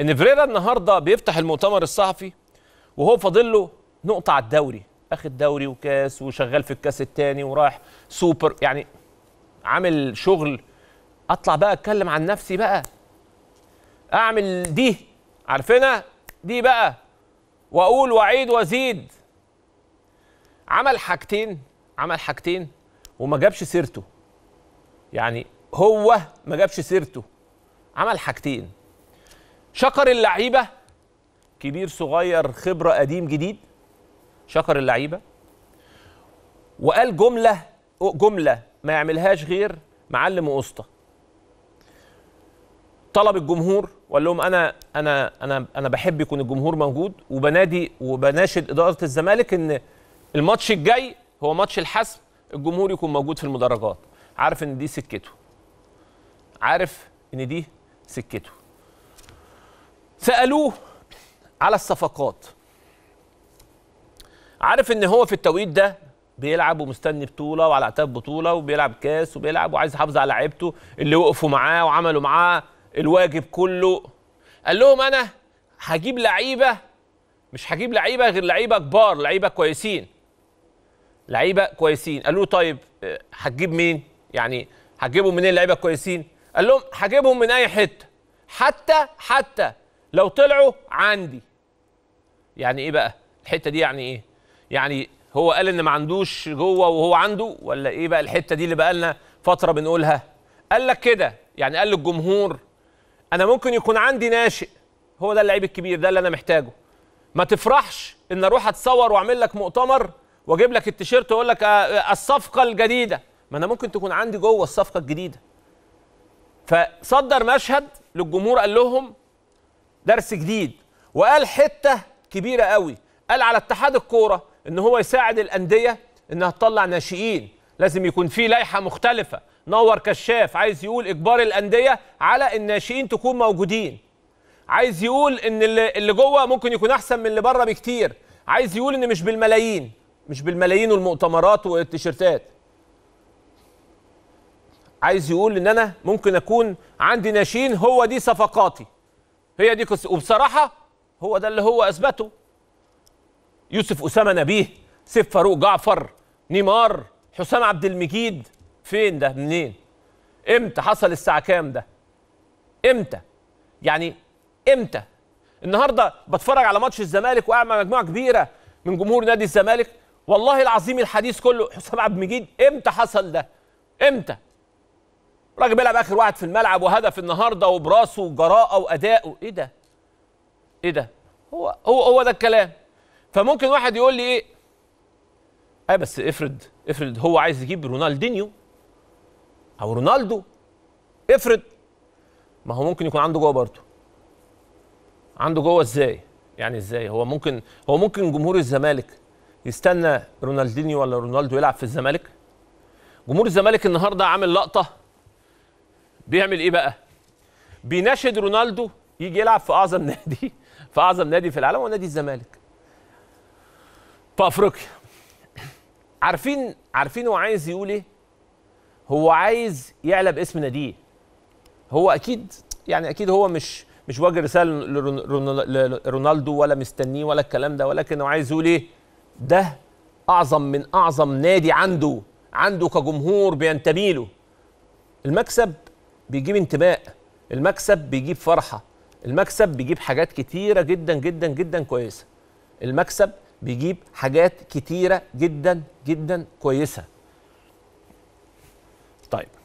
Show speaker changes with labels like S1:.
S1: ان فريرا النهارده بيفتح المؤتمر الصحفي وهو فاضل له نقطه على الدوري اخد دوري وكاس وشغال في الكاس الثاني ورايح سوبر يعني عامل شغل اطلع بقى اتكلم عن نفسي بقى اعمل دي عارفينها دي بقى واقول واعيد وازيد عمل حاجتين عمل حاجتين وما جابش سيرته يعني هو ما جابش سيرته عمل حاجتين شكر اللعيبه كبير صغير خبره قديم جديد شكر اللعيبه وقال جمله جمله ما يعملهاش غير معلم واسطى طلب الجمهور وقال لهم انا انا انا انا بحب يكون الجمهور موجود وبنادي وبناشد اداره الزمالك ان الماتش الجاي هو ماتش الحسم الجمهور يكون موجود في المدرجات عارف ان دي سكته عارف ان دي سكته سألوه على الصفقات عارف ان هو في التوقيت ده بيلعب ومستني بطوله وعلى اعتاب بطوله وبيلعب كاس وبيلعب وعايز يحافظ على لعيبته اللي وقفوا معاه وعملوا معاه الواجب كله قال لهم انا هجيب لعيبه مش هجيب لعيبه غير لعيبه كبار لعيبه كويسين لعيبه كويسين قالوا له طيب آه، هتجيب مين يعني هتجيبهم منين اللعيبه كويسين قال لهم هجيبهم من اي حته حتى حتى لو طلعوا عندي يعني ايه بقى الحته دي يعني ايه يعني هو قال ان ما عندوش جوه وهو عنده ولا ايه بقى الحته دي اللي بقى لنا فتره بنقولها قال لك كده يعني قال للجمهور انا ممكن يكون عندي ناشئ هو ده اللعيب الكبير ده اللي انا محتاجه ما تفرحش ان اروح اتصور واعمل لك مؤتمر واجيب لك التيشيرت واقول لك آه، آه، الصفقه الجديده ما انا ممكن تكون عندي جوه الصفقه الجديده فصدر مشهد للجمهور قال لهم درس جديد وقال حته كبيره قوي قال على اتحاد الكوره ان هو يساعد الانديه انها تطلع ناشئين لازم يكون في لائحه مختلفه نور كشاف عايز يقول اجبار الانديه على الناشئين تكون موجودين عايز يقول ان اللي جوه ممكن يكون احسن من اللي بره بكتير عايز يقول ان مش بالملايين مش بالملايين والمؤتمرات والتيشيرتات عايز يقول ان انا ممكن اكون عندي ناشئين هو دي صفقاتي هي دي قصة وبصراحة هو ده اللي هو أثبته يوسف أسامة نبيه سيف فاروق جعفر نيمار حسام عبد المجيد فين ده منين امتى حصل الساعة كام ده امتى يعني امتى النهارده بتفرج على ماتش الزمالك وقاعد مع مجموعه كبيره من جمهور نادي الزمالك والله العظيم الحديث كله حسام عبد المجيد امتى حصل ده امتى راجل بيلعب اخر واحد في الملعب وهدف النهارده وبراسه وجراءه وادائه ايه ده؟ ايه ده؟ هو هو هو ده الكلام فممكن واحد يقول لي ايه؟ اي آه، بس افرض افرض هو عايز يجيب رونالدينيو او رونالدو افرض ما هو ممكن يكون عنده جوه برضه عنده جوه ازاي؟ يعني ازاي؟ هو ممكن هو ممكن جمهور الزمالك يستنى رونالدينيو ولا رونالدو يلعب في الزمالك؟ جمهور الزمالك النهارده عامل لقطه بيعمل ايه بقى؟ بيناشد رونالدو يجي يلعب في اعظم نادي في اعظم نادي في العالم هو نادي الزمالك في افريقيا عارفين عارفين هو عايز يقول ايه؟ هو عايز يعلى باسم ناديه هو اكيد يعني اكيد هو مش مش واجه رساله لرونالدو ولا مستنيه ولا الكلام ده ولكن هو عايز يقول ايه؟ ده اعظم من اعظم نادي عنده عنده كجمهور بينتمي له المكسب بيجيب انتماء المكسب بيجيب فرحه المكسب بيجيب حاجات كتيره جدا جدا جدا كويسه المكسب بيجيب حاجات كتيره جدا جدا كويسه طيب